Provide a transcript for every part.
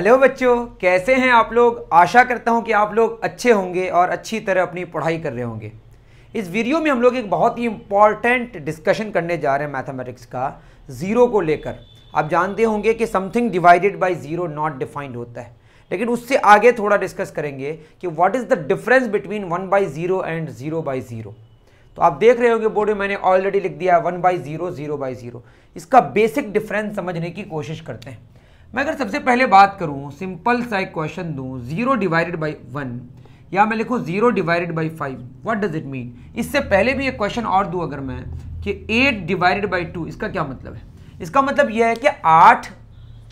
Hello बच्चों कैसे हैं आप लोग आशा करता हूं कि आप लोग अच्छे होंगे और अच्छी तरह अपनी पढ़ाई कर रहे होंगे इस वीडियो में हम लोग एक बहुत ही इंपॉर्टेंट डिस्कशन करने जा रहे हैं मैथमेटिक्स का ज़ीरो को लेकर आप जानते होंगे कि something divided by zero not defined होता है लेकिन उससे आगे थोड़ा डिस्कस करेंगे कि what is the difference between one by zero and zero by zero तो आप देख रहे होंगे बोर्ड में मैंने ऑलरेडी लिख दिया one by zero zero by zero इसका बेसिक डिफरेंस समझने की कोशिश करते हैं मैं अगर सबसे पहले बात करूँ सिंपल सा एक क्वेश्चन दूँ जीरो डिवाइडेड बाई वन या मैं लिखूँ zero divided by five what does it mean इससे पहले भी एक क्वेश्चन और दूँ अगर मैं कि एट डिवाइडेड बाई टू इसका क्या मतलब है इसका मतलब यह है कि आठ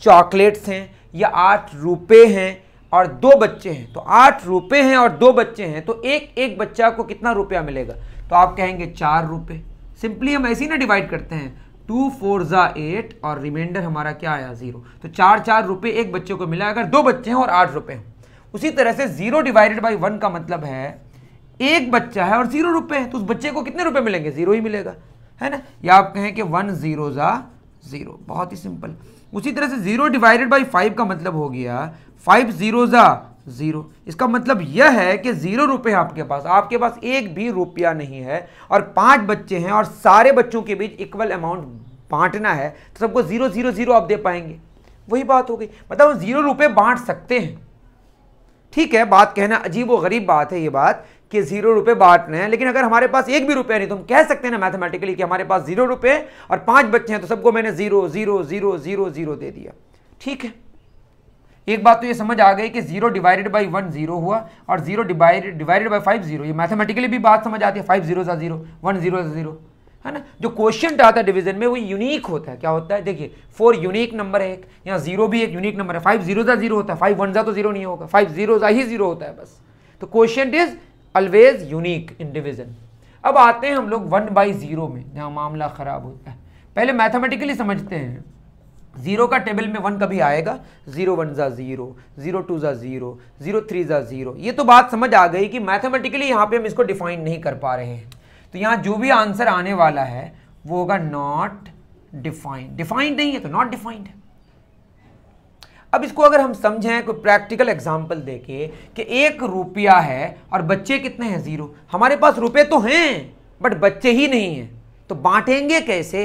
चॉकलेट्स हैं या आठ रुपये हैं और दो बच्चे हैं तो आठ रुपये हैं और दो बच्चे हैं तो एक एक बच्चा को कितना रुपया मिलेगा तो आप कहेंगे चार रुपये सिंपली हम ऐसे ही ना डिवाइड करते हैं टू फोर ज़ा एट और रिमाइंडर हमारा क्या आया ज़ीरो तो चार चार रुपये एक बच्चे को मिला अगर दो बच्चे हैं और आठ रुपये हैं उसी तरह से ज़ीरो डिवाइडेड बाई वन का मतलब है एक बच्चा है और ज़ीरो रुपये है तो उस बच्चे को कितने रुपये मिलेंगे ज़ीरो ही मिलेगा है ना या आप कहें कि वन ज़ीरो ज़ा ज़ीरो बहुत ही सिंपल उसी तरह से ज़ीरो डिवाइडेड बाई फाइव का मतलब हो गया फाइव ज़ीरो ज़ा ज़ीरो इसका मतलब यह है कि ज़ीरो रुपये आपके पास आपके पास एक भी रुपया नहीं है और पांच बच्चे हैं और सारे बच्चों के बीच इक्वल अमाउंट बांटना है तो सबको ज़ीरो ज़ीरो ज़ीरो आप दे पाएंगे वही बात हो गई मतलब ज़ीरो रुपये बांट सकते हैं ठीक है बात कहना अजीब व गरीब बात है ये बात कि जीरो रुपये बांटने हैं लेकिन अगर हमारे पास एक भी रुपया नहीं तो हम कह सकते हैं ना मैथमेटिकली कि हमारे पास जीरो रुपये और पांच बच्चे हैं तो सबको मैंने zero zero zero zero zero दे दिया ठीक है एक बात तो ये समझ आ गई कि zero divided by one zero हुआ और zero divided by five zero mathematically भी बात समझ आती है फाइव जीरो सा जीरो वन जीरो सा जीरो है ना जो क्वेश्चन आता है डिवीजन में वो यूनिक होता है क्या होता है देखिए फोर यूनिक नंबर है एक यहाँ जीरो भी एक यूनिक नंबर है फाइव जीरो सा जीरो होता है फाइव वन जा तो जीरो नहीं होगा फाइव जीरो सा ही जीरो होता है बस तो question is always unique in division अब आते हैं हम लोग वन बाई जीरो में जहाँ मामला ख़राब होता है पहले मैथमेटिकली समझते हैं जीरो का टेबल में वन कभी आएगा जीरो वन ज़ा ज़ीरो ज़ीरो टू ज़ा ज़ीरो ज़ीरो थ्री ज़ा ज़ीरो ये तो बात समझ आ गई कि मैथमेटिकली यहाँ पे हम इसको डिफाइन नहीं कर पा रहे हैं तो यहाँ जो भी आंसर आने वाला है वो होगा नॉट डिफाइंड डिफाइंड नहीं है तो नॉट डिफाइंड है अब इसको अगर हम समझें कोई प्रैक्टिकल एग्जाम्पल देके कि एक रुपया है और बच्चे कितने हैं ज़ीरो हमारे पास रुपये तो हैं बट बच्चे ही नहीं हैं तो बांटेंगे कैसे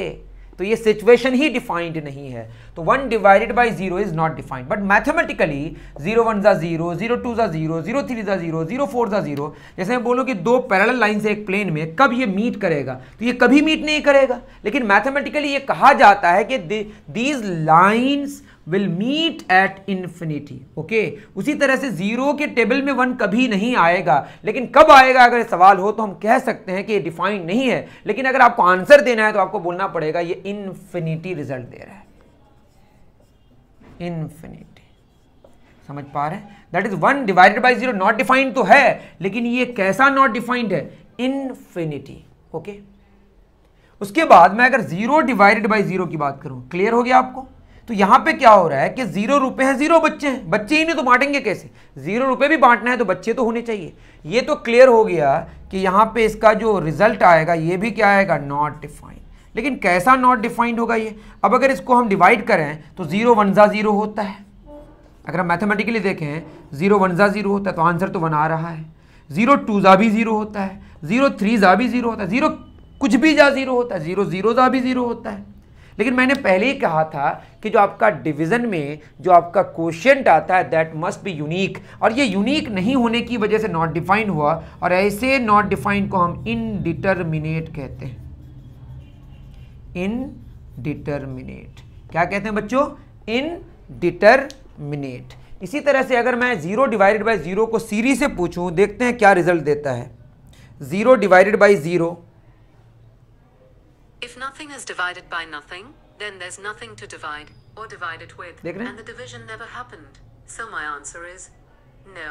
तो ये सिचुएशन ही डिफाइंड नहीं है तो one divided by zero is not defined but mathematically zero one जा जीरो जीरो टू जा जीरो जीरो थ्री जा जीरो जीरो फोर जा जीरो जैसे मैं बोलूँ कि दो पैरल लाइन से एक प्लेन में कब ये मीट करेगा तो ये कभी मीट नहीं करेगा लेकिन मैथमेटिकली ये कहा जाता है कि these lines will meet at infinity okay उसी तरह से जीरो के टेबल में वन कभी नहीं आएगा लेकिन कब आएगा अगर सवाल हो तो हम कह सकते हैं कि ये डिफाइंड नहीं है लेकिन अगर आपको आंसर देना है तो आपको बोलना पड़ेगा ये इन्फिनिटी रिजल्ट दे रहा है इन्फिनिटी समझ पा रहे हैं that is one divided by zero not defined तो है लेकिन ये कैसा नॉट डिफाइंड है इन्फिनिटी ओके okay? उसके बाद मैं अगर जीरो डिवाइडेड बाई जीरो की बात करूं क्लियर हो गया आपको तो यहाँ पे क्या हो रहा है कि जीरो रुपए हैं जीरो बच्चे हैं बच्चे ही नहीं तो बांटेंगे कैसे जीरो रुपए भी बांटना है तो बच्चे तो होने चाहिए ये तो क्लियर हो गया कि यहाँ पे इसका जो रिजल्ट आएगा ये भी क्या आएगा नॉट डिफाइंड लेकिन कैसा नॉट डिफाइंड होगा ये अब अगर इसको हम डिवाइड करें तो जीरो वनजा जीरो होता है अगर हम मैथमेटिकली देखें जीरो वनजा जीरो होता है तो आंसर तो वन आ रहा है जीरो टू जा भी जीरो होता है जीरो थ्री जा भी जीरो होता है जीरो कुछ भी जा जीरो होता है जीरो जीरो जा भी जीरो होता है लेकिन मैंने पहले ही कहा था कि जो आपका डिवीज़न में जो आपका क्वेश्चन आता है दैट मस्ट बी यूनिक और ये यूनिक नहीं होने की वजह से नॉट डिफाइंड हुआ और ऐसे नॉट डिफाइंड को हम इनडिटर्मिनेट कहते हैं इनडिटर्मिनेट क्या कहते हैं बच्चों इनडिटर्मिनेट इसी तरह से अगर मैं जीरो डिवाइडेड बाई जीरो को सीरीज से पूछूं देखते हैं क्या रिजल्ट देता है zero divided by zero If nothing is divided by nothing, then there's nothing to divide or divide it with. देख रहे And the division never happened. So my answer is no.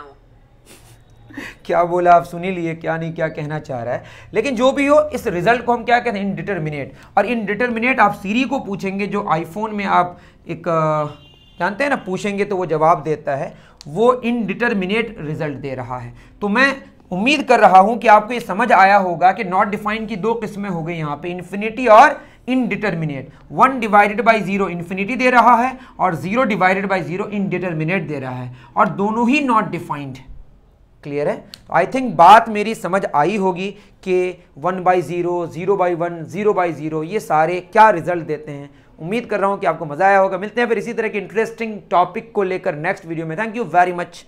क्या बोला आप सुनी लिए क्या नहीं क्या कहना चाह रहा है लेकिन जो भी हो इस रिजल्ट को हम क्या कहते हैं इनडिटर्मिनेट और इनडिटर्मिनेट आप सीरी को पूछेंगे जो आईफोन में आप एक जानते हैं ना पूछेंगे तो वो जवाब देता है वो इनडिटर्मिनेट रिजल्ट दे रहा है तो मैं उम्मीद कर रहा हूं कि आपको ये समझ आया होगा कि नॉट डिफाइंड की दो किस्में हो गई यहाँ पे इन्फिनिटी और indeterminate one divided by zero infinity दे रहा है और zero divided by zero indeterminate दे रहा है और दोनों ही नॉट डिफाइंड क्लियर है आई तो थिंक बात मेरी समझ आई होगी कि one by zero zero by one zero by zero ये सारे क्या रिजल्ट देते हैं उम्मीद कर रहा हूँ कि आपको मज़ा आया होगा मिलते हैं फिर इसी तरह के इंटरेस्टिंग टॉपिक को लेकर नेक्स्ट वीडियो में थैंक यू वेरी मच